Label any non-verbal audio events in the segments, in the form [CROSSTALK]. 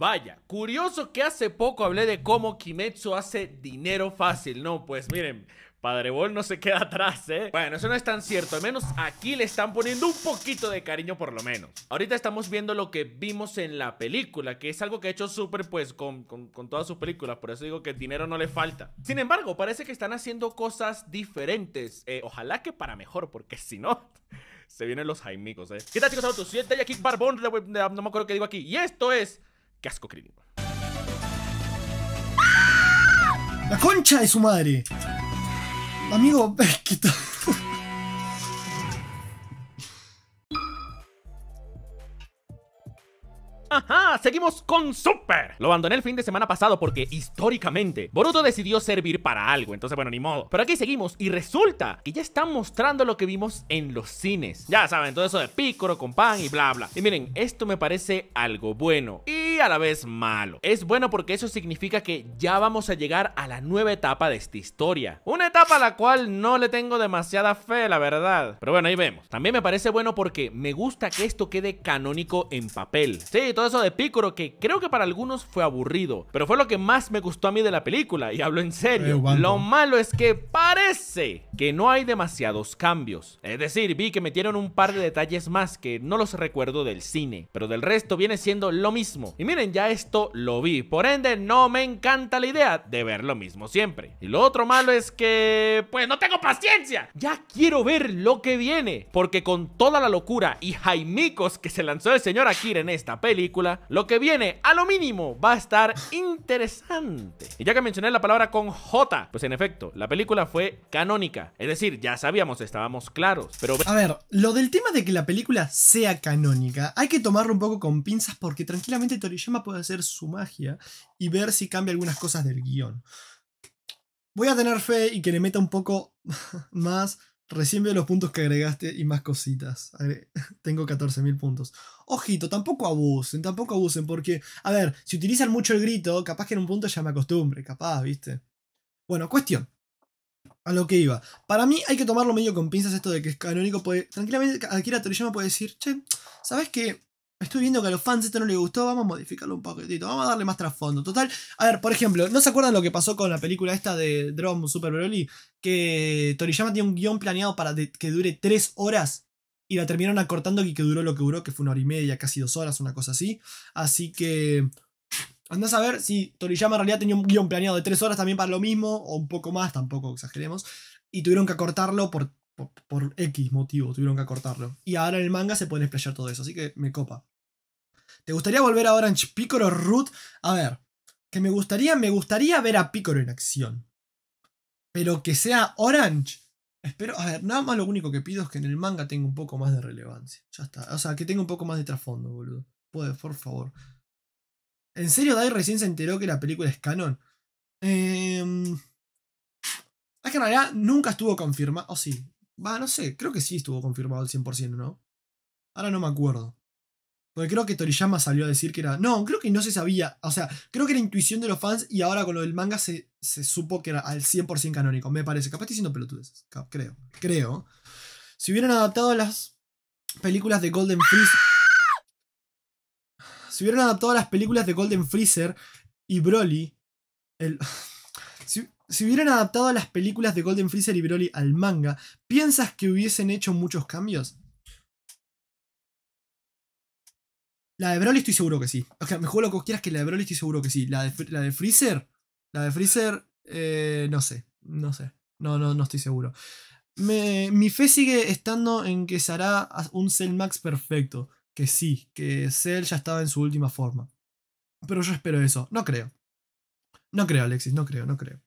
Vaya, curioso que hace poco hablé de cómo Kimetsu hace dinero fácil, ¿no? Pues miren, Padre Bol no se queda atrás, ¿eh? Bueno, eso no es tan cierto, al menos aquí le están poniendo un poquito de cariño por lo menos. Ahorita estamos viendo lo que vimos en la película, que es algo que ha hecho súper pues con, todas sus películas, por eso digo que dinero no le falta. Sin embargo, parece que están haciendo cosas diferentes, eh, ojalá que para mejor, porque si no... [LAUGHS] Se vienen los jaimicos, ¿eh? ¿Qué tal, chicos? Soy el y aquí Barbón, no me acuerdo qué digo aquí. Y esto es Casco crítico. ¡La concha de su madre! Amigo, es Ajá, seguimos con Super. Lo abandoné el fin de semana pasado porque históricamente Boruto decidió servir para algo, entonces bueno, ni modo. Pero aquí seguimos y resulta que ya están mostrando lo que vimos en los cines. Ya saben, todo eso de pícoro con pan y bla bla. Y miren, esto me parece algo bueno y a la vez malo. Es bueno porque eso significa que ya vamos a llegar a la nueva etapa de esta historia. Una etapa a la cual no le tengo demasiada fe, la verdad. Pero bueno, ahí vemos. También me parece bueno porque me gusta que esto quede canónico en papel. Sí, eso de Picoro que creo que para algunos fue aburrido, pero fue lo que más me gustó a mí de la película, y hablo en serio. Eh, lo malo es que parece que no hay demasiados cambios. Es decir, vi que metieron un par de detalles más que no los recuerdo del cine, pero del resto viene siendo lo mismo. Y miren, ya esto lo vi, por ende no me encanta la idea de ver lo mismo siempre. Y lo otro malo es que... pues no tengo paciencia. Ya quiero ver lo que viene, porque con toda la locura y jaimicos que se lanzó el señor Akira en esta peli lo que viene a lo mínimo va a estar interesante. Y ya que mencioné la palabra con J, pues en efecto, la película fue canónica. Es decir, ya sabíamos, estábamos claros. Pero... A ver, lo del tema de que la película sea canónica, hay que tomarlo un poco con pinzas porque tranquilamente Toriyama puede hacer su magia y ver si cambia algunas cosas del guión. Voy a tener fe y que le meta un poco [LAUGHS] más Recién veo los puntos que agregaste y más cositas. [LAUGHS] Tengo 14.000 puntos. Ojito, tampoco abusen, tampoco abusen, porque, a ver, si utilizan mucho el grito, capaz que en un punto ya me acostumbre, capaz, ¿viste? Bueno, cuestión. A lo que iba. Para mí hay que tomarlo medio con pinzas esto de que es canónico. Puede, tranquilamente, Akira Toriyama puede decir, che, ¿sabes qué? Estoy viendo que a los fans esto no les gustó, vamos a modificarlo un poquitito, vamos a darle más trasfondo. Total, a ver, por ejemplo, ¿no se acuerdan lo que pasó con la película esta de Drum Super Broly? Que Toriyama tenía un guión planeado para que dure tres horas y la terminaron acortando y que duró lo que duró, que fue una hora y media, casi dos horas, una cosa así. Así que Andás a ver si Toriyama en realidad tenía un guión planeado de tres horas también para lo mismo, o un poco más, tampoco exageremos, y tuvieron que acortarlo por, por, X motivo, tuvieron que acortarlo. Y ahora en el manga se puede explayar todo eso, así que me copa. ¿Te gustaría volver a Orange Picoro, Root? A ver, que me gustaría, me gustaría ver a Picoro en acción. Pero que sea Orange. Espero, a ver, nada más lo único que pido es que en el manga tenga un poco más de relevancia. Ya está. O sea, que tenga un poco más de trasfondo, boludo. Puede, por favor. ¿En serio Dai recién se enteró que la película es canon? Eh, es que en realidad nunca estuvo confirmado. O oh, sí. Va, no sé. Creo que sí estuvo confirmado al 100%, ¿no? Ahora no me acuerdo creo que Toriyama salió a decir que era. No, creo que no se sabía. O sea, creo que era intuición de los fans y ahora con lo del manga se, se supo que era al 100% canónico, me parece. Capaz estoy siendo pelotudeces. Creo. Creo. Si hubieran adaptado las películas de Golden Freezer. Si hubieran adaptado las películas de Golden Freezer y Broly. El... Si, si hubieran adaptado las películas de Golden Freezer y Broly al manga, ¿piensas que hubiesen hecho muchos cambios? La de Broly estoy seguro que sí. O sea, me juego lo que quieras que la de Broly estoy seguro que sí. La de, Freezer. La de Freezer. Eh, no sé. No sé. No, no, no estoy seguro. mi fe sigue estando en que se hará un Cell Max perfecto. Que sí, que Cell ya estaba en su última forma. Pero yo espero eso. No creo. No creo, Alexis, no creo, no creo.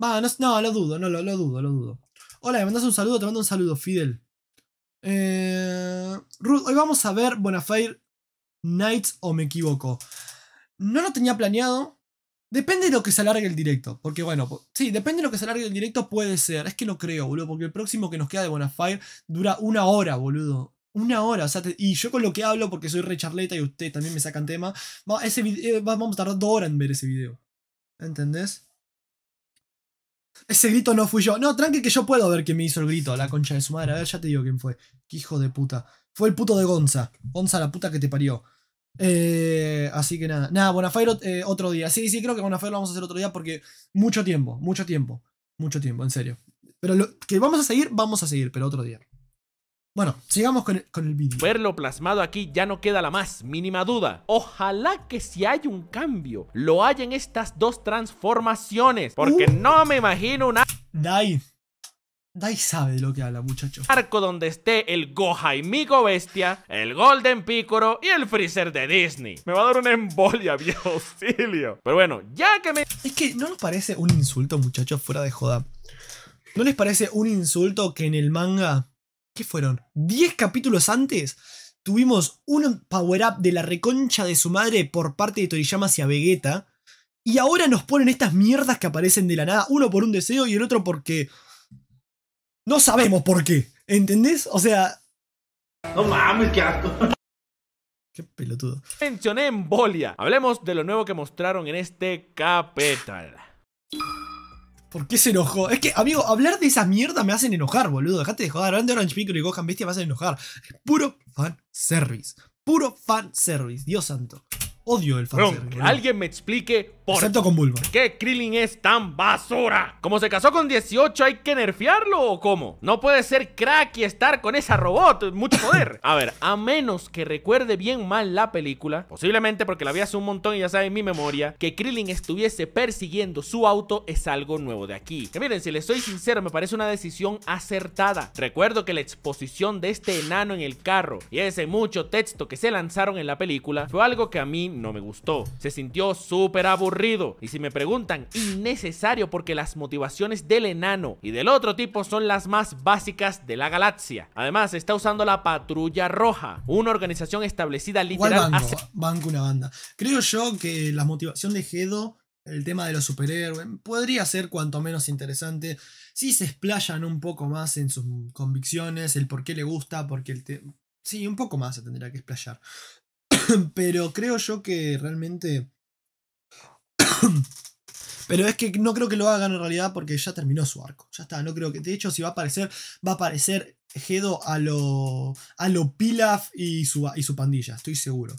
Va, no, lo dudo, no, lo, lo dudo, lo dudo. Hola, me mandas un saludo, te mando un saludo, Fidel. Eh, Ruth, hoy vamos a ver Bonafide Nights o me equivoco. No lo tenía planeado. Depende de lo que se alargue el directo. Porque bueno, sí, depende de lo que se alargue el directo puede ser. Es que no creo, boludo. Porque el próximo que nos queda de bonafide dura una hora, boludo. Una hora, o sea, y yo con lo que hablo, porque soy re charleta y ustedes también me sacan tema, eh, vamos a tardar dos horas en ver ese video. ¿Entendés? Ese grito no fui yo. No, tranqui que yo puedo ver quién me hizo el grito, la concha de su madre. A ver, ya te digo quién fue. Qué hijo de puta fue el puto de Gonza. Gonza, la puta que te parió. Eh, así que nada. Nada, Bonafire eh, otro día. Sí, sí, creo que Bonafire lo vamos a hacer otro día porque mucho tiempo, mucho tiempo. Mucho tiempo, en serio. Pero lo que vamos a seguir, vamos a seguir, pero otro día. Bueno, sigamos con el, con vídeo. Verlo plasmado aquí ya no queda la más mínima duda. Ojalá que si hay un cambio, lo haya en estas dos transformaciones. Porque uh. no me imagino una... Dai. Dai sabe de lo que habla, muchachos. Arco donde esté el Migo Bestia, el Golden Picoro y el Freezer de Disney. Me va a dar una embolia, [LAUGHS] viejo auxilio. Pero bueno, ya que me... Es que, ¿no nos parece un insulto, muchachos, fuera de joda? ¿No les parece un insulto que en el manga... ¿Qué fueron? ¿10 capítulos antes? Tuvimos un power-up de la reconcha de su madre por parte de Toriyama hacia Vegeta. Y ahora nos ponen estas mierdas que aparecen de la nada, uno por un deseo y el otro porque no sabemos por qué. ¿Entendés? O sea. No mames, qué asco. Qué pelotudo. Mencioné embolia. Hablemos de lo nuevo que mostraron en este Capital. ¿Por qué se enojó? Es que, amigo, hablar de esa mierda me hacen enojar, boludo. Dejate de joder. a de Orange Micro y Gohan Bestia me hacen enojar. puro fan service. Puro fan service. Dios santo. Odio el fanservice. alguien me explique por qué Krillin es tan basura. Como se casó con 18, ¿hay que nerfearlo o cómo? No puede ser crack y estar con esa robot. Mucho poder. [LAUGHS] a ver, a menos que recuerde bien mal la película, posiblemente porque la vi hace un montón y ya sabe en mi memoria, que Krillin estuviese persiguiendo su auto es algo nuevo de aquí. Que miren, si les soy sincero, me parece una decisión acertada. Recuerdo que la exposición de este enano en el carro y ese mucho texto que se lanzaron en la película fue algo que a mí no me gustó. Se sintió súper aburrido y si me preguntan, innecesario porque las motivaciones del enano y del otro tipo son las más básicas de la galaxia. Además, está usando la patrulla roja, una organización establecida literal banco, una banda. Creo yo que la motivación de Gedo el tema de los superhéroes podría ser cuanto menos interesante si se explayan un poco más en sus convicciones, el por qué le gusta, porque el tema sí, un poco más se tendría que explayar. [COUGHS] Pero creo yo que realmente. [COUGHS] Pero es que no creo que lo hagan en realidad porque ya terminó su arco. Ya está, no creo que. De hecho, si va a aparecer, va a aparecer Gedo a lo. a lo Pilaf y su, y su pandilla, estoy seguro.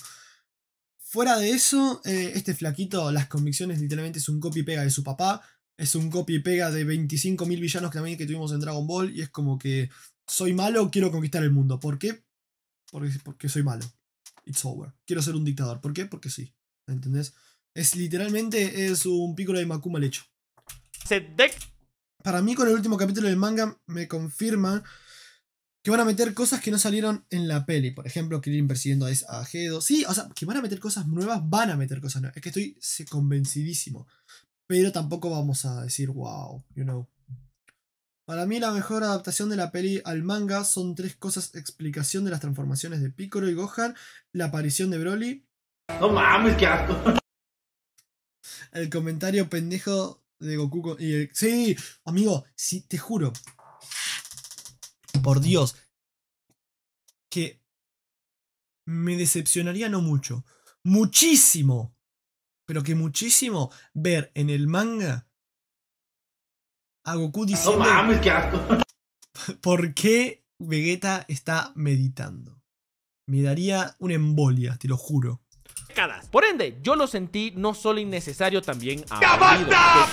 Fuera de eso, eh, este flaquito, las convicciones literalmente es un copy y pega de su papá. Es un copy y pega de 25.000 villanos que también que tuvimos en Dragon Ball. Y es como que soy malo, quiero conquistar el mundo. ¿Por qué? Porque, porque soy malo it's over. Quiero ser un dictador. ¿Por qué? Porque sí. ¿me ¿Entendés? Es literalmente es un pico de Makuma Set hecho. Para mí, con el último capítulo del manga, me confirma que van a meter cosas que no salieron en la peli. Por ejemplo, Kirin persiguiendo a Ajedo. Sí, o sea, que van a meter cosas nuevas, van a meter cosas nuevas. Es que estoy convencidísimo. Pero tampoco vamos a decir, wow, you know. Para mí la mejor adaptación de la peli al manga son tres cosas, explicación de las transformaciones de Piccolo y Gohan, la aparición de Broly. No mames, qué asco. El comentario pendejo de Goku y el... Sí, amigo, sí, te juro. Por Dios. Que me decepcionaría no mucho. Muchísimo. Pero que muchísimo ver en el manga a Goku diciendo. [LAUGHS] ¿Por qué Vegeta está meditando? Me daría una embolia, te lo juro. Por ende, yo lo sentí no solo innecesario, también basta,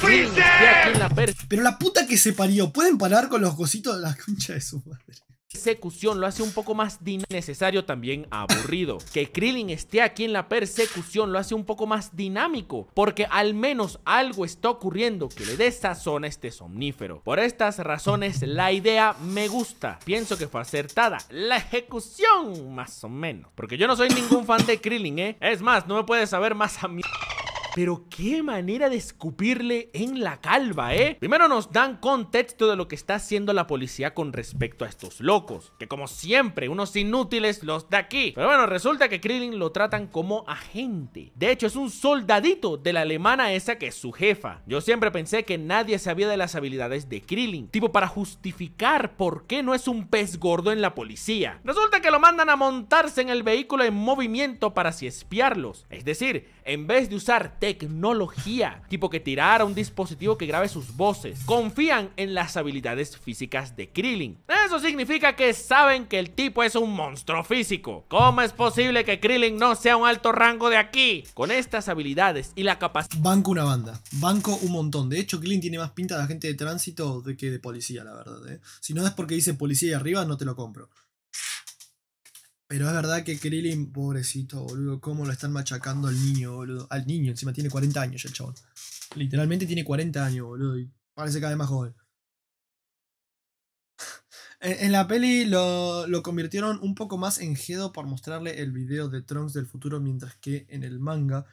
Pero la puta que se parió, ¿pueden parar con los cositos de la concha de su madre? persecución lo hace un poco más necesario también aburrido. [LAUGHS] Que Krillin esté aquí en la persecución lo hace un poco más dinámico, porque al menos algo está ocurriendo que le dé sazón a este somnífero. Por estas razones la idea me gusta, pienso que fue acertada, la ejecución más o menos, porque yo no soy ningún fan de Krillin, ¿eh? Es más, no me puedes saber más a mí. Pero qué manera de escupirle en la calva, ¿eh? Primero nos dan contexto de lo que está haciendo la policía con respecto a estos locos. Que como siempre, unos inútiles los de aquí. Pero bueno, resulta que Krillin lo tratan como agente. De hecho, es un soldadito de la alemana esa que es su jefa. Yo siempre pensé que nadie sabía de las habilidades de Krillin. Tipo, para justificar por qué no es un pez gordo en la policía. Resulta que lo mandan a montarse en el vehículo en movimiento para así espiarlos. Es decir, en vez de usar tecnología, tipo que tirara un dispositivo que grabe sus voces. Confían en las habilidades físicas de Krillin. Eso significa que saben que el tipo es un monstruo físico. ¿Cómo es posible que Krillin no sea un alto rango de aquí? Con estas habilidades y la capacidad... Banco una banda, banco un montón. De hecho, Krillin tiene más pinta de agente de tránsito de que de policía, la verdad. ¿eh? Si no es porque dice policía y arriba, no te lo compro. Pero es verdad que Krillin, pobrecito, boludo, cómo lo están machacando al niño, boludo. Al niño, encima tiene 40 años ya el chabón. Literalmente tiene 40 años, boludo, y parece que además más joven. [LAUGHS] en, la peli lo, lo, convirtieron un poco más en Gedo por mostrarle el video de Trunks del futuro, mientras que en el manga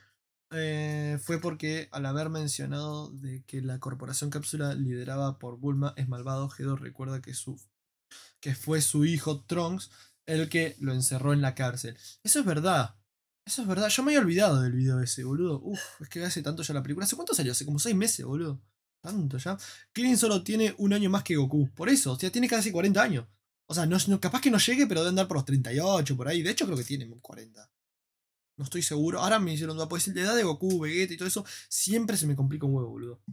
eh, fue porque al haber mencionado de que la corporación cápsula liderada por Bulma es malvado, Gedo recuerda que, su, que fue su hijo Trunks el que lo encerró en la cárcel. Eso es verdad. Eso es verdad. Yo me había olvidado del video ese, boludo. Uf, es que hace tanto ya la película. ¿Hace cuánto salió? Hace como seis meses, boludo. Tanto ya. Killing solo tiene un año más que Goku. Por eso, o sea, tiene casi 40 años. O sea, no, capaz que no llegue, pero debe andar por los 38, por ahí. De hecho, creo que tiene 40. No estoy seguro. Ahora me hicieron duda. Pues la edad de Goku, Vegeta y todo eso, siempre se me complica un huevo, boludo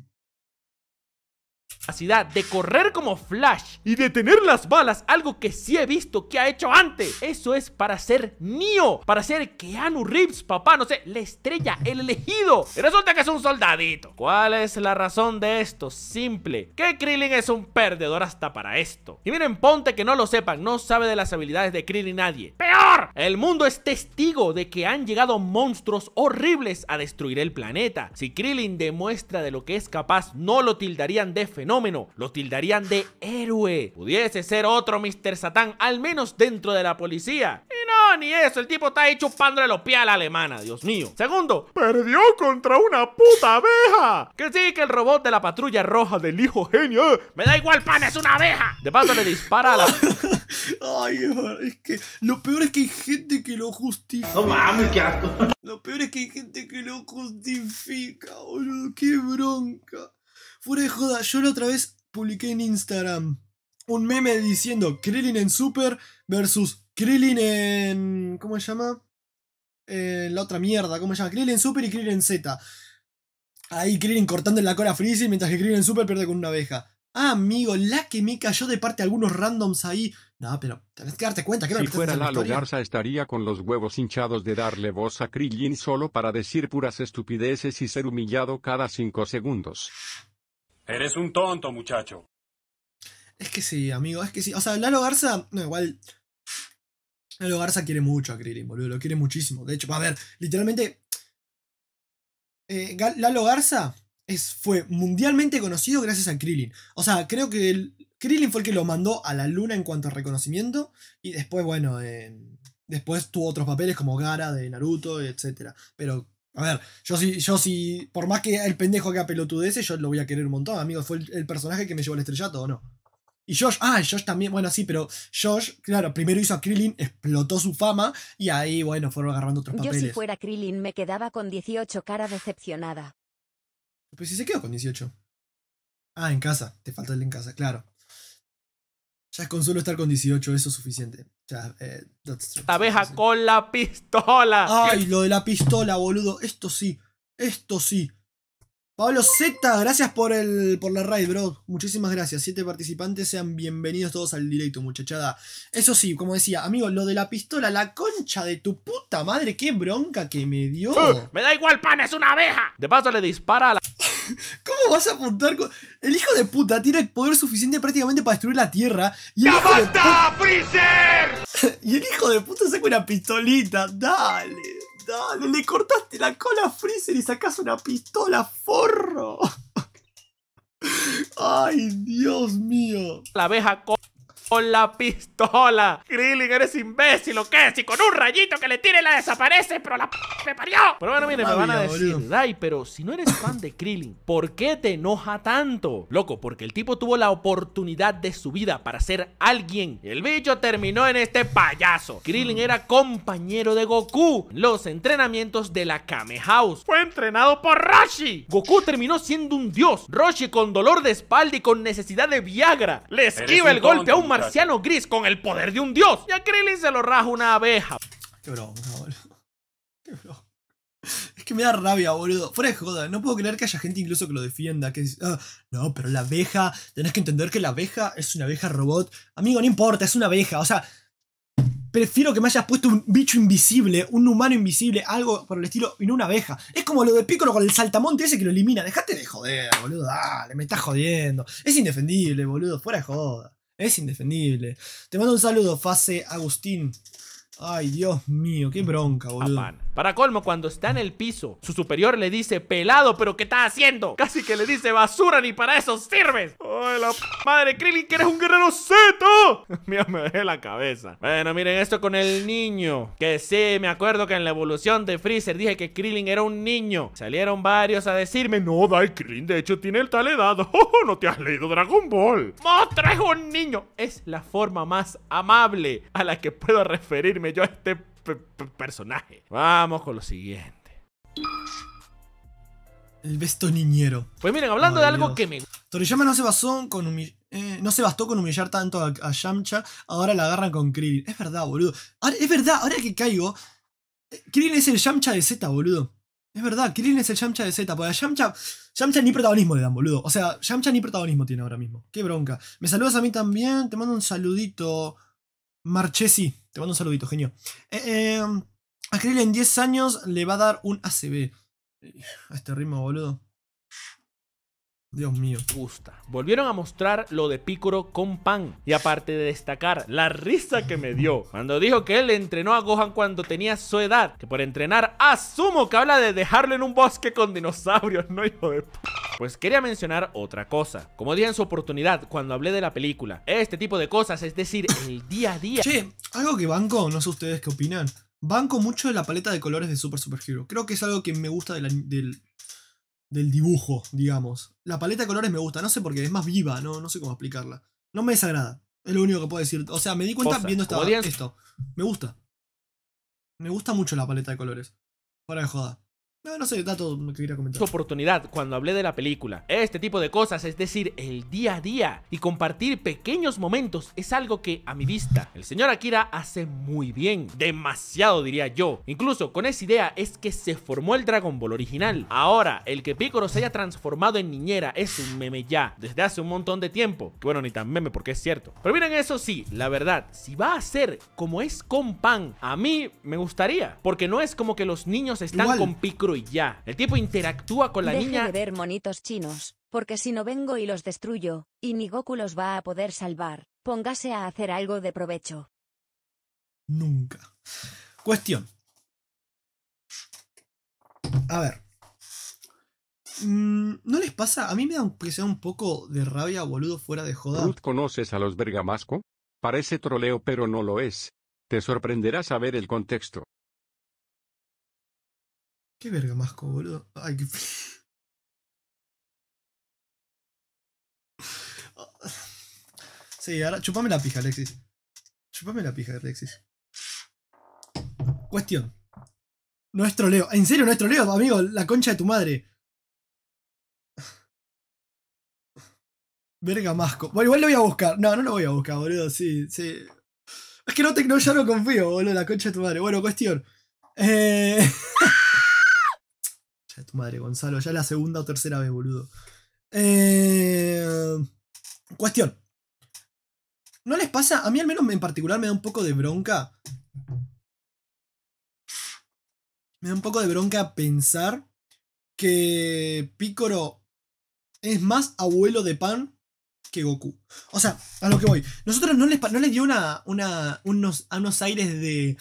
capacidad de correr como Flash y de tener las balas, algo que sí he visto que ha hecho antes. Eso es para ser mío para ser Keanu Reeves, papá, no sé, la estrella, el elegido. Y resulta que es un soldadito. ¿Cuál es la razón de esto? Simple, que Krillin es un perdedor hasta para esto. Y miren, ponte que no lo sepan, no sabe de las habilidades de Krillin nadie. ¡Peor! El mundo es testigo de que han llegado monstruos horribles a destruir el planeta. Si Krillin demuestra de lo que es capaz, no lo tildarían de fenómeno lo tildarían de héroe. Pudiese ser otro Mr. Satán, al menos dentro de la policía. Y no, ni eso, el tipo está ahí chupándole los pies a la alemana, Dios mío. Segundo, perdió contra una puta abeja. Que sí, que el robot de la patrulla roja del hijo genio. Me da igual, pan, es una abeja. De paso le dispara a la... [LAUGHS] Ay, es que lo peor es que hay gente que lo justifica. No mames, qué asco. Lo peor es que hay gente que lo justifica, boludo. Qué bronca. Fuera de joda, yo la otra vez publiqué en Instagram un meme diciendo Krillin en Super versus Krillin en. ¿Cómo se llama? Eh, la otra mierda, ¿cómo se llama? Krillin en Super y Krillin en Z. Ahí Krillin cortando en la cola a Freezy mientras que Krillin en Super pierde con una abeja. Ah, amigo, la que me cayó de parte algunos randoms ahí. No, pero tenés que darte cuenta que... Si fuera Lalo Garza estaría con los huevos hinchados de darle voz a Krillin solo para decir puras estupideces y ser humillado cada cinco segundos. Eres un tonto, muchacho. Es que sí, amigo, es que sí. O sea, Lalo Garza, no, igual. Lalo Garza quiere mucho a Krillin, boludo, lo quiere muchísimo. De hecho, a ver, literalmente. Eh, Lalo Garza es, fue mundialmente conocido gracias a Krillin. O sea, creo que el, Krillin fue el que lo mandó a la luna en cuanto a reconocimiento. Y después, bueno, eh, después tuvo otros papeles como Gara de Naruto, etc. Pero a ver, yo sí, yo si, por más que el pendejo haga pelotudeces, yo lo voy a querer un montón, amigo. Fue el, personaje que me llevó el estrellato, ¿o no? Y Josh, ah, Josh también, bueno, sí, pero Josh, claro, primero hizo a Krillin, explotó su fama y ahí, bueno, fueron agarrando otros papeles. Yo si fuera Krillin me quedaba con 18 cara decepcionada. Pues sí se quedó con 18. Ah, en casa, te falta el en casa, claro. Ya es solo estar con 18, eso es suficiente. Ya, eh, Abeja con la pistola. Ay, lo de la pistola, boludo. Esto sí, esto sí. Pablo Z, gracias por el por la raid, bro. Muchísimas gracias. Siete participantes, sean bienvenidos todos al directo, muchachada. Eso sí, como decía, amigo, lo de la pistola, la concha de tu puta madre, qué bronca que me dio. Uh, me da igual, pan, es una abeja. De paso le dispara a la. [LAUGHS] ¿Cómo vas a apuntar con.? El hijo de puta tiene el poder suficiente prácticamente para destruir la tierra. Y ¡Ya basta, Freezer! [LAUGHS] y el hijo de puta saca una pistolita. Dale, dale. Le cortaste la cola a Freezer y sacas una pistola, forro. [LAUGHS] Ay, Dios mío. La abeja con la pistola. Krillin, eres imbécil, ¿o qué? Si con un rayito que le tire la desaparece, pero la p me parió. Pero bueno, miren, me van a decir, Dai, pero si no eres fan de Krillin, ¿por qué te enoja tanto? Loco, porque el tipo tuvo la oportunidad de su vida para ser alguien. El bicho terminó en este payaso. Krillin era compañero de Goku. Los entrenamientos de la Kame House. Fue entrenado por Roshi. Goku terminó siendo un dios. Roshi con dolor de espalda y con necesidad de Viagra. Le esquiva el golpe a un marciano gris con el poder de un dios. Y a Krillin se lo raja una abeja. Qué broma, boludo. Qué broma. Es que me da rabia, boludo. Fuera de joda, no puedo creer que haya gente incluso que lo defienda. Que dice, ah, no, pero la abeja, tenés que entender que la abeja es una abeja robot. Amigo, no importa, es una abeja. O sea, prefiero que me hayas puesto un bicho invisible, un humano invisible, algo por el estilo, y no una abeja. Es como lo de Piccolo con el saltamonte ese que lo elimina. Dejate de joder, boludo. Dale, me estás jodiendo. Es indefendible, boludo. Fuera de joda. Es indefendible. Te mando un saludo, Fase Agustín. Ay, Dios mío, qué bronca, boludo. Para colmo, cuando está en el piso, su superior le dice, pelado, pero ¿qué está haciendo? Casi que le dice, basura, ni para eso sirves. ¡Ay, la madre, Krillin, que eres un guerrero seto! [LAUGHS] Mira, me dejé la cabeza. Bueno, miren esto con el niño. Que sí, me acuerdo que en la evolución de Freezer dije que Krillin era un niño. Salieron varios a decirme, no, Dai, Krillin, de hecho, tiene el tal edad. [LAUGHS] Oh, no te has leído Dragon Ball. ¡Mostra es un niño! Es la forma más amable a la que puedo referirme yo este personaje. Vamos con lo siguiente. El besto niñero. Pues miren, hablando de algo que me... Toriyama no se basó con eh, no se bastó con humillar tanto a, Yamcha, ahora la agarran con Krillin. Es verdad, boludo. es verdad, ahora que caigo, eh, Krillin es el Yamcha de Z, boludo. Es verdad, Krillin es el Yamcha de Z, porque a Yamcha, Yamcha ni protagonismo le dan, boludo. O sea, Yamcha ni protagonismo tiene ahora mismo. Qué bronca. Me saludas a mí también, te mando un saludito. Marchesi, te mando un saludito, genio. Eh, a en 10 años le va a dar un ACB. A este ritmo, boludo. Dios mío. Gusta. Volvieron a mostrar lo de Picoro con Pan. Y aparte de destacar la risa que me dio cuando dijo que él entrenó a Gohan cuando tenía su edad, que por entrenar asumo que habla de dejarlo en un bosque con dinosaurios, no hijo de Pues quería mencionar otra cosa. Como dije en su oportunidad cuando hablé de la película, este tipo de cosas, es decir, el día a día. Che, algo que banco, no sé ustedes qué opinan. Banco mucho de la paleta de colores de Super Super Hero. Creo que es algo que me gusta del, del dibujo, digamos. La paleta de colores me gusta, no sé por qué, es más viva, no, no sé cómo explicarla. No me desagrada, es lo único que puedo decir. O sea, me di cuenta viendo esta, esto. Me gusta. Me gusta mucho la paleta de colores. Para de joda. No, no sé, datos que quería comentar. Su oportunidad cuando hablé de la película. Este tipo de cosas, es decir, el día a día y compartir pequeños momentos, es algo que a mi vista el señor Akira hace muy bien. Demasiado diría yo. Incluso con esa idea es que se formó el Dragon Ball original. Ahora, el que Piccolo se haya transformado en niñera es un meme ya, desde hace un montón de tiempo. Bueno, ni tan meme porque es cierto. Pero miren, eso sí, la verdad, si va a ser como es con Pan, a mí me gustaría. Porque no es como que los niños están con Piccolo ya. El tipo interactúa con la Deje niña. de ver monitos chinos, porque si no vengo y los destruyo, y ni Goku los va a poder salvar. Póngase a hacer algo de provecho. Nunca. Cuestión. A ver. Mm, ¿No les pasa? A mí me da un, un poco de rabia, boludo, fuera de joda. conoces a los Bergamasco? Parece troleo, pero no lo es. Te sorprenderá saber el contexto. ¿Qué verga masco, boludo? Ay, qué... Sí, ahora chupame la pija, Alexis. Chupame la pija, Alexis. Cuestión. Nuestro Leo, En serio, nuestro Leo, amigo. La concha de tu madre. Verga masco. Bueno, igual lo voy a buscar. No, no lo voy a buscar, boludo. Sí, sí. Es que no, te, no ya no confío, boludo. La concha de tu madre. Bueno, cuestión. Eh... [LAUGHS] madre, Gonzalo. Ya la segunda o tercera vez, boludo. Eh, cuestión. ¿No les pasa? A mí al menos en particular me da un poco de bronca. Me da un poco de bronca pensar que Picoro es más abuelo de Pan que Goku. O sea, a lo que voy. Nosotros no les, no les dio una, unos, a unos aires de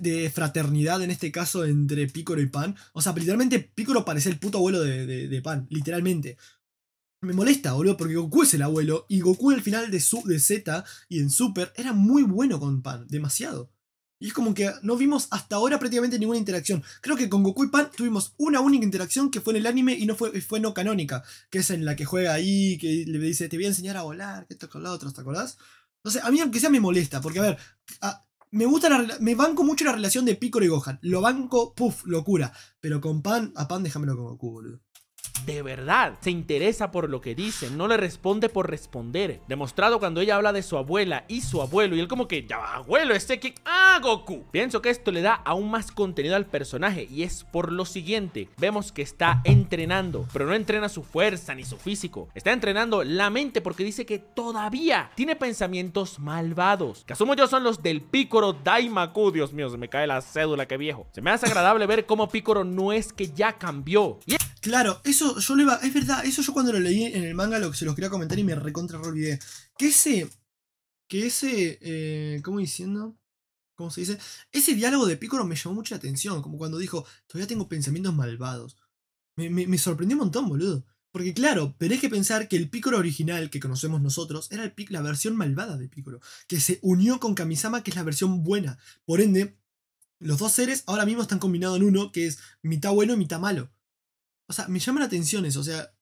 de fraternidad, en este caso, entre Piccolo y Pan. O sea, literalmente Piccolo parece el puto abuelo de, Pan, literalmente. Me molesta, boludo, porque Goku es el abuelo y Goku al final de, Z y en Super era muy bueno con Pan, demasiado. Y es como que no vimos hasta ahora prácticamente ninguna interacción. Creo que con Goku y Pan tuvimos una única interacción que fue en el anime y no fue, no canónica, que es en la que juega ahí, que le dice, te voy a enseñar a volar, que esto con la otro, ¿te acordás? No sé, a mí aunque sea me molesta, porque a ver, me gusta me banco mucho la relación de Picor y Gohan. Lo banco, puff, locura. Pero con Pan, a Pan déjamelo como cubo, boludo de verdad se interesa por lo que dice, no le responde por responder. Demostrado cuando ella habla de su abuela y su abuelo, y él como que, ya, abuelo, este que... ¡Ah, Goku! Pienso que esto le da aún más contenido al personaje, y es por lo siguiente. Vemos que está entrenando, pero no entrena su fuerza ni su físico. Está entrenando la mente porque dice que todavía tiene pensamientos malvados. Que asumo yo son los del Picoro Daimaku. Dios mío, se me cae la cédula, qué viejo. Se me hace agradable ver cómo Picoro no es que ya cambió. Y Claro, eso yo le iba. Es verdad, eso yo cuando lo leí en el manga lo que se los quería comentar y me recontra la olvidé. Que ese. Que ese. Eh, ¿Cómo diciendo? ¿Cómo se dice? Ese diálogo de Piccolo me llamó mucha atención. Como cuando dijo, todavía tengo pensamientos malvados. Me, sorprendió un montón, boludo. Porque claro, tenés que pensar que el Piccolo original que conocemos nosotros era la versión malvada de Piccolo. que se unió con Kamisama, que es la versión buena. Por ende, los dos seres ahora mismo están combinados en uno, que es mitad bueno y mitad malo. O sea, me llama la atención eso. O sea,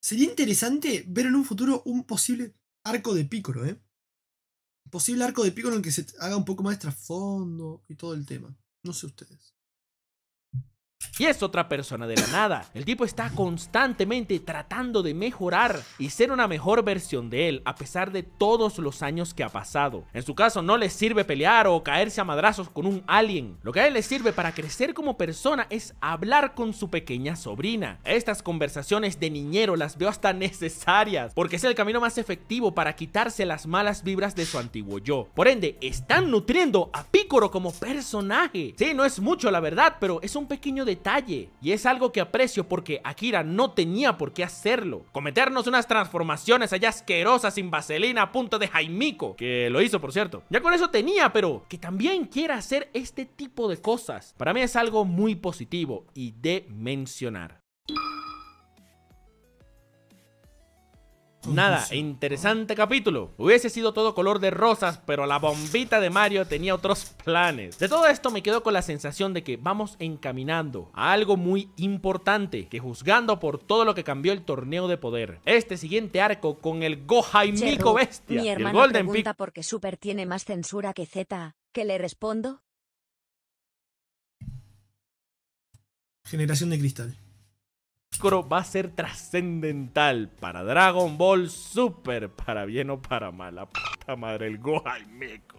sería interesante ver en un futuro un posible arco de pícolo, ¿eh? Un Posible arco de pícolo en que se haga un poco más de trasfondo y todo el tema. No sé ustedes. Y es otra persona de la nada. El tipo está constantemente tratando de mejorar y ser una mejor versión de él a pesar de todos los años que ha pasado. En su caso no le sirve pelear o caerse a madrazos con un alien. Lo que a él le sirve para crecer como persona es hablar con su pequeña sobrina. Estas conversaciones de niñero las veo hasta necesarias porque es el camino más efectivo para quitarse las malas vibras de su antiguo yo. Por ende, están nutriendo a Picoro como personaje. Sí, no es mucho la verdad, pero es un pequeño detalle y es algo que aprecio porque Akira no tenía por qué hacerlo. Cometernos unas transformaciones allá asquerosas sin vaselina a punto de Jaimico, que lo hizo por cierto. Ya con eso tenía, pero que también quiera hacer este tipo de cosas, para mí es algo muy positivo y de mencionar. Nada, interesante capítulo. Hubiese sido todo color de rosas, pero la bombita de Mario tenía otros planes. De todo esto me quedo con la sensación de que vamos encaminando a algo muy importante, que juzgando por todo lo que cambió el torneo de poder, este siguiente arco con el Gohaimico Bestia el Golden pregunta por Super tiene más censura que Z, ¿qué le respondo? Generación de cristal va a ser trascendental para Dragon Ball Super, para bien o para mal. La puta madre, el Meco.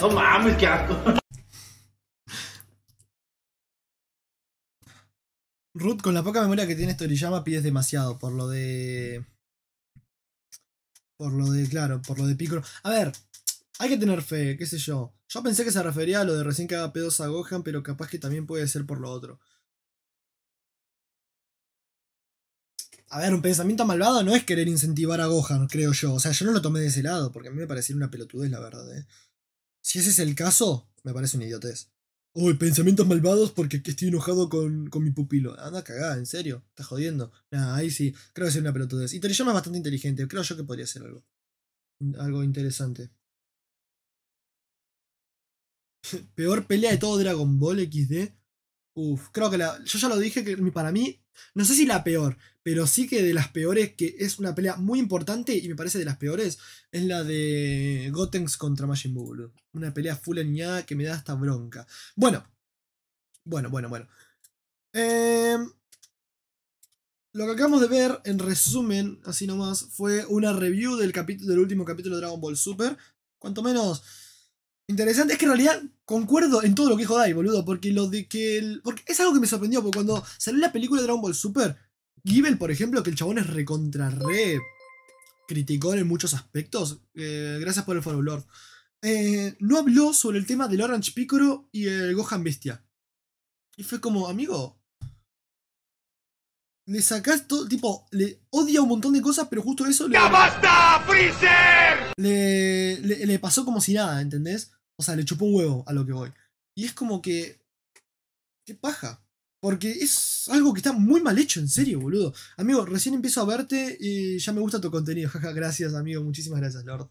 No mames, qué asco. Ruth, con la poca memoria que tiene Toriyama pides demasiado por lo de. Por lo de, claro, por lo de Piccolo. A ver, hay que tener fe, qué sé yo. Yo pensé que se refería a lo de recién que haga pedos a Gohan, pero capaz que también puede ser por lo otro. A ver, un pensamiento malvado no es querer incentivar a Gohan, creo yo. O sea, yo no lo tomé de ese lado, porque a mí me parecía una pelotudez, la verdad. ¿eh? Si ese es el caso, me parece una idiotez. Uy, pensamientos malvados porque estoy enojado con, mi pupilo. Anda cagada, en serio. Está jodiendo. Nah, ahí sí. Creo que es una pelotudez. Y Toriyama es bastante inteligente. Creo yo que podría ser algo. Algo interesante. [LAUGHS] Peor pelea de todo Dragon Ball XD. Uf, creo que la. Yo ya lo dije que para mí no sé si la peor, pero sí que de las peores, que es una pelea muy importante y me parece de las peores, es la de Gotenks contra Majin Buu, Una pelea full aniñada que me da hasta bronca. Bueno, bueno, bueno, bueno. Em, lo que acabamos de ver, en resumen, así nomás, fue una review del, capítulo, del último capítulo de Dragon Ball Super. Cuanto menos Interesante, es que en realidad concuerdo en todo lo que dijo Dai, boludo, porque lo de que Porque es algo que me sorprendió, porque cuando salió la película de Dragon Ball Super, Givel por ejemplo, que el chabón es recontra re criticó en muchos aspectos, eh, gracias por el follow, Lord, eh, no habló sobre el tema del Orange Piccolo y el Gohan Bestia. Y fue como, amigo, le sacas todo, tipo, le odia un montón de cosas, pero justo eso le... ¡Ya basta, Freezer! le pasó como si nada, ¿entendés? O sea, le chupó un huevo a lo que voy. Y es como que. ¿Qué paja? Porque es algo que está muy mal hecho, en serio, boludo. Amigo, recién empiezo a verte y ya me gusta tu contenido. [LAUGHS] Jaja, gracias, amigo. Muchísimas gracias, Lord.